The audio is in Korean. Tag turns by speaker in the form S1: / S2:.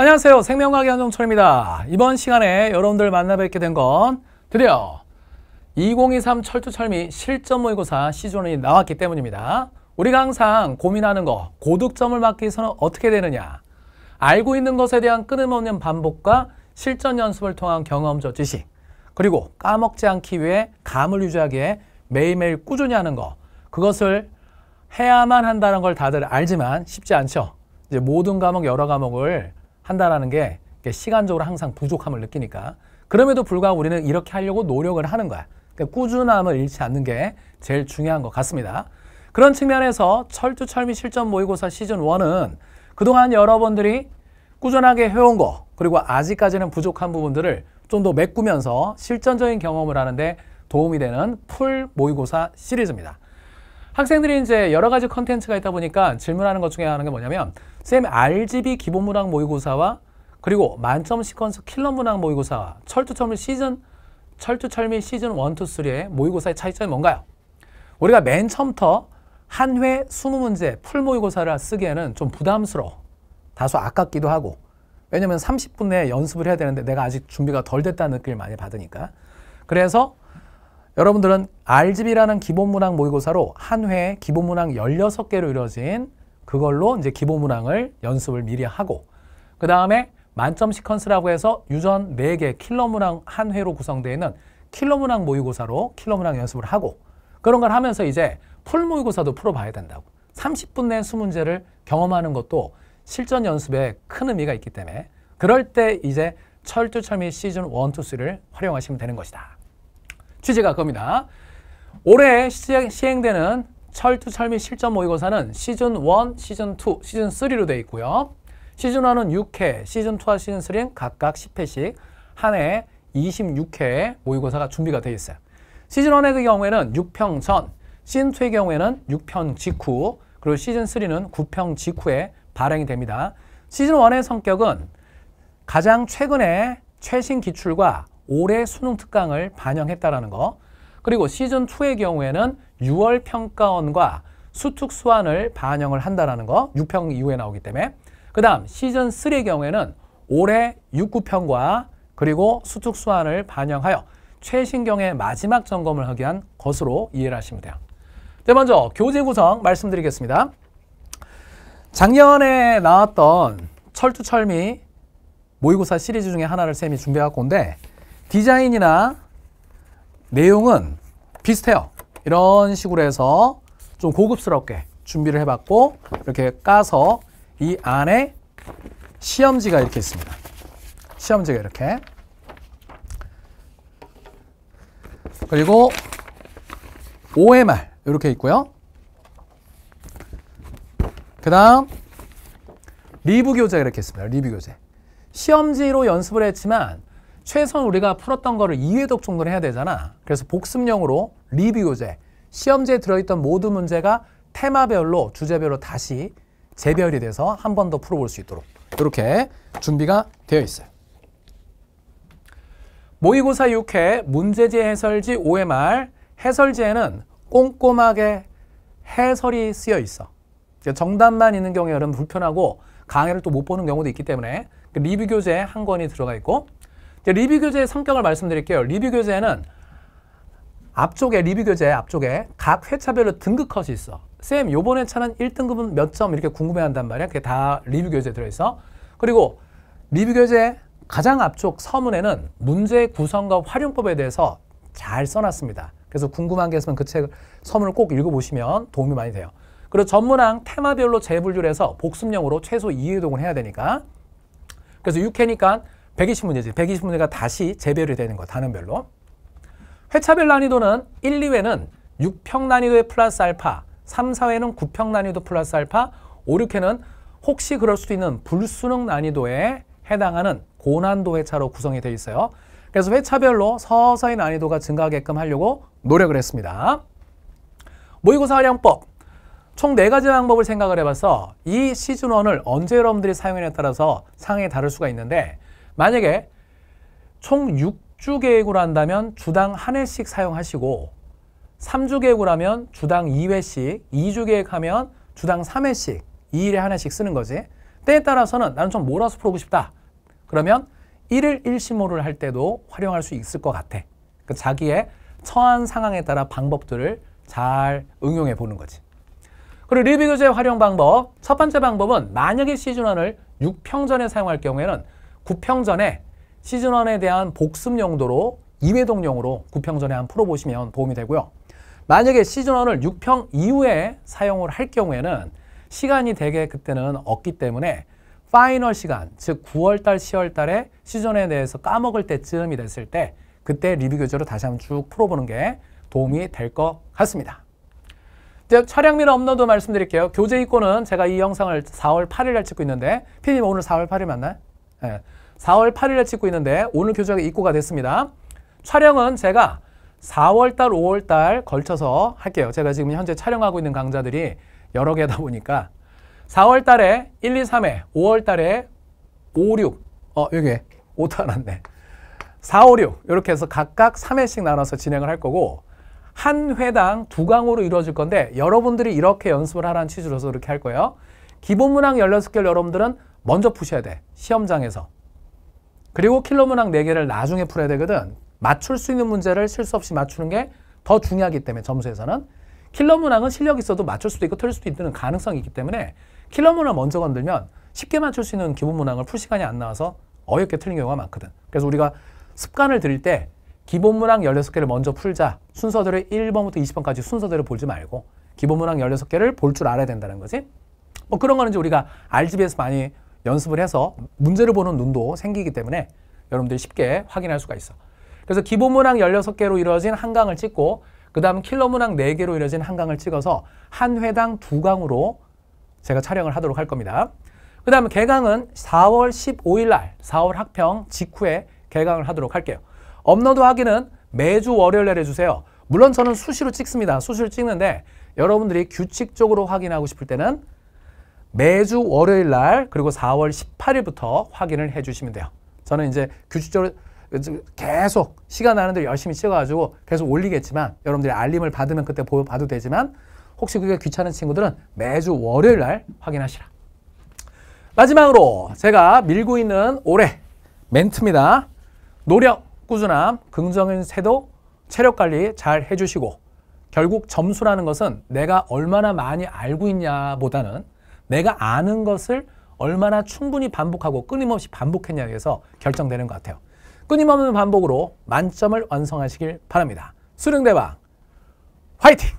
S1: 안녕하세요. 생명과학 의 한종철입니다. 이번 시간에 여러분들 만나 뵙게 된 건 드디어 2023 철두철미 실전 모의고사 시즌이 나왔기 때문입니다. 우리가 항상 고민하는 거, 고득점을 막기 위해서는 어떻게 되느냐. 알고 있는 것에 대한 끊임없는 반복과 실전 연습을 통한 경험적 지식, 그리고 까먹지 않기 위해 감을 유지하기에 매일매일 꾸준히 하는 거, 그것을 해야만 한다는 걸 다들 알지만 쉽지 않죠. 이제 모든 과목, 여러 과목을 한다라는 게 시간적으로 항상 부족함을 느끼니까 그럼에도 불구하고 우리는 이렇게 하려고 노력을 하는 거야. 그러니까 꾸준함을 잃지 않는 게 제일 중요한 것 같습니다. 그런 측면에서 철두철미 실전 모의고사 시즌 1은 그동안 여러분들이 꾸준하게 해온 거 그리고 아직까지는 부족한 부분들을 좀 더 메꾸면서 실전적인 경험을 하는데 도움이 되는 풀 모의고사 시리즈입니다. 학생들이 이제 여러 가지 컨텐츠가 있다 보니까 질문하는 것 중에 하는 게 뭐냐면 쌤 RGB 기본 문항 모의고사와 그리고 만점 시퀀스 킬러 문항 모의고사와 철두철미 시즌 철두철미 시즌 1, 2, 3의 모의고사의 차이점이 뭔가요? 우리가 맨 처음부터 한 회 20문제 풀 모의고사를 쓰기에는 좀 부담스러워. 다소 아깝기도 하고 왜냐면 30분 내에 연습을 해야 되는데 내가 아직 준비가 덜 됐다는 느낌을 많이 받으니까 그래서 여러분들은 RGB라는 기본 문항 모의고사로 한 회 기본 문항 16개로 이루어진 그걸로 이제 기본 문항을 연습을 미리 하고 그 다음에 만점 시퀀스라고 해서 유전 4개 킬러 문항 한 회로 구성되어 있는 킬러 문항 모의고사로 킬러 문항 연습을 하고 그런 걸 하면서 이제 풀 모의고사도 풀어봐야 된다고 30분 내 수문제를 경험하는 것도 실전 연습에 큰 의미가 있기 때문에 그럴 때 이제 철두철미 시즌 1, 2, 3를 활용하시면 되는 것이다. 취지가 그겁니다. 올해 시행되는 철두 철미 실전 모의고사는 시즌 1, 시즌 2, 시즌 3로 되어 있고요. 시즌 1은 6회, 시즌 2와 시즌 3는 각각 10회씩 한 해 26회 모의고사가 준비가 되어 있어요. 시즌 1의 그 경우에는 6평 전, 시즌 2의 경우에는 6평 직후, 그리고 시즌 3는 9평 직후에 발행이 됩니다. 시즌 1의 성격은 가장 최근에 최신 기출과 올해 수능 특강을 반영했다라는 거. 그리고 시즌2의 경우에는 6월 평가원과 수특 수환을 반영을 한다는 거 6평 이후에 나오기 때문에 그 다음 시즌3의 경우에는 올해 6 9평과 그리고 수특 수환을 반영하여 최신경의 마지막 점검을 하기 위한 것으로 이해를 하시면 돼요. 네, 먼저 교재 구성 말씀드리겠습니다. 작년에 나왔던 철두철미 모의고사 시리즈 중에 하나를 쌤이 준비해고 온데 디자인이나 내용은 비슷해요. 이런 식으로 해서 좀 고급스럽게 준비를 해봤고 이렇게 까서 이 안에 시험지가 이렇게 있습니다. 시험지가 이렇게 그리고 OMR 이렇게 있고요. 그 다음 리뷰 교재가 이렇게 있습니다. 리뷰 교재. 시험지로 연습을 했지만 최소한 우리가 풀었던 거를 2회독 정도는 해야 되잖아. 그래서 복습용으로 리뷰제, 시험지에 들어있던 모든 문제가 테마별로, 주제별로 다시 재별이 돼서 한 번 더 풀어볼 수 있도록 이렇게 준비가 되어 있어요. 모의고사 6회, 문제제 해설지 5회말, 해설지에는 꼼꼼하게 해설이 쓰여 있어. 정답만 있는 경우에 여러분 불편하고 강의를 또 못 보는 경우도 있기 때문에 리뷰 교재 한 권이 들어가 있고 리뷰 교재의 성격을 말씀드릴게요. 리뷰 교재는 앞쪽에 리뷰 교재 앞쪽에 각 회차별로 등급 컷이 있어. 쌤 요번 에차는 1등급은 몇 점 이렇게 궁금해한단 말이야. 그게 다 리뷰 교재에 들어있어. 그리고 리뷰 교재 가장 앞쪽 서문에는 문제 구성과 활용법에 대해서 잘 써놨습니다. 그래서 궁금한 게 있으면 그 책 서문을 꼭 읽어보시면 도움이 많이 돼요. 그리고 전문항 테마별로 재분류를 해서 복습용으로 최소 2회동은 해야 되니까 그래서 6회니까 120문제지. 120문제가 다시 재배열이 되는 거 단원별로. 회차별 난이도는 1, 2회는 6평 난이도에 플러스 알파, 3, 4회는 9평 난이도 플러스 알파, 5, 6회는 혹시 그럴 수도 있는 불수능 난이도에 해당하는 고난도 회차로 구성이 되어 있어요. 그래서 회차별로 서서히 난이도가 증가하게끔 하려고 노력을 했습니다. 모의고사 활용법 총4가지 방법을 생각을 해봐서 이 시즌1을 언제 여러분들이 사용했냐에 따라서 상황이 다를 수가 있는데 만약에 총 6주 계획으로 한다면 주당 한 회씩 사용하시고 3주 계획으로 하면 주당 2회씩, 2주 계획하면 주당 3회씩, 2일에 한 회씩 쓰는 거지. 때에 따라서는 나는 좀 몰아서 풀고 싶다. 그러면 1일 1심호를 할 때도 활용할 수 있을 것 같아. 그 자기의 처한 상황에 따라 방법들을 잘 응용해 보는 거지. 그리고 리뷰 교재 활용 방법. 첫 번째 방법은 만약에 시즌1을 6평전에 사용할 경우에는 구평 전에 시즌1에 대한 복습 용도로 2회동용으로 구평 전에 한 풀어보시면 도움이 되고요. 만약에 시즌1을 6평 이후에 사용을 할 경우에는 시간이 되게 그때는 없기 때문에 파이널 시간, 즉 9월달, 10월달에 시즌에 대해서 까먹을 때쯤이 됐을 때 그때 리뷰 교재로 다시 한번 쭉 풀어보는 게 도움이 될 것 같습니다. 즉 차량민 업로드 말씀드릴게요. 교재 입고는 제가 이 영상을 4월 8일 날 찍고 있는데 피디님 오늘 4월 8일 맞나요? 네. 4월 8일에 찍고 있는데 오늘 교재가 입고가 됐습니다. 촬영은 제가 4월달, 5월달 걸쳐서 할게요. 제가 지금 현재 촬영하고 있는 강좌들이 여러 개다 보니까 4월달에 1, 2, 3회, 5월달에 5, 6, 어, 여기 5도 안 왔네. 4, 5, 6 이렇게 해서 각각 3회씩 나눠서 진행을 할 거고 한 회당 두 강으로 이루어질 건데 여러분들이 이렇게 연습을 하라는 취지로서 이렇게 할 거예요. 기본 문항 16개를 여러분들은 먼저 푸셔야 돼. 시험장에서. 그리고 킬러 문항 4개를 나중에 풀어야 되거든. 맞출 수 있는 문제를 실수 없이 맞추는 게 더 중요하기 때문에 점수에서는 킬러 문항은 실력 있어도 맞출 수도 있고 틀릴 수도 있는 가능성이 있기 때문에 킬러 문항 먼저 건들면 쉽게 맞출 수 있는 기본 문항을 풀 시간이 안 나와서 어렵게 틀린 경우가 많거든. 그래서 우리가 습관을 들일 때 기본 문항 16개를 먼저 풀자. 순서대로 1번부터 20번까지 순서대로 볼지 말고 기본 문항 16개를 볼 줄 알아야 된다는 거지. 뭐 그런 거는 이제 우리가 RGB에서 많이 연습을 해서 문제를 보는 눈도 생기기 때문에 여러분들이 쉽게 확인할 수가 있어. 그래서 기본 문항 16개로 이루어진 한강을 찍고 그 다음 킬러 문항 4개로 이루어진 한강을 찍어서 한 회당 두강으로 제가 촬영을 하도록 할 겁니다. 그 다음에 개강은 4월 15일 날 4월 학평 직후에 개강을 하도록 할게요. 업로드 하기는 매주 월요일 날 해주세요. 물론 저는 수시로 찍습니다. 수시로 찍는데 여러분들이 규칙적으로 확인하고 싶을 때는 매주 월요일 날 그리고 4월 18일부터 확인을 해주시면 돼요. 저는 이제 규칙적으로 계속 시간 나는데 열심히 찍어가지고 계속 올리겠지만 여러분들이 알림을 받으면 그때 봐도 되지만 혹시 그게 귀찮은 친구들은 매주 월요일 날 확인하시라. 마지막으로 제가 밀고 있는 올해 멘트입니다. 노력, 꾸준함, 긍정인 태도, 체력관리 잘 해주시고 결국 점수라는 것은 내가 얼마나 많이 알고 있냐 보다는 내가 아는 것을 얼마나 충분히 반복하고 끊임없이 반복했냐에 의해서 결정되는 것 같아요. 끊임없는 반복으로 만점을 완성하시길 바랍니다. 수능대박 화이팅!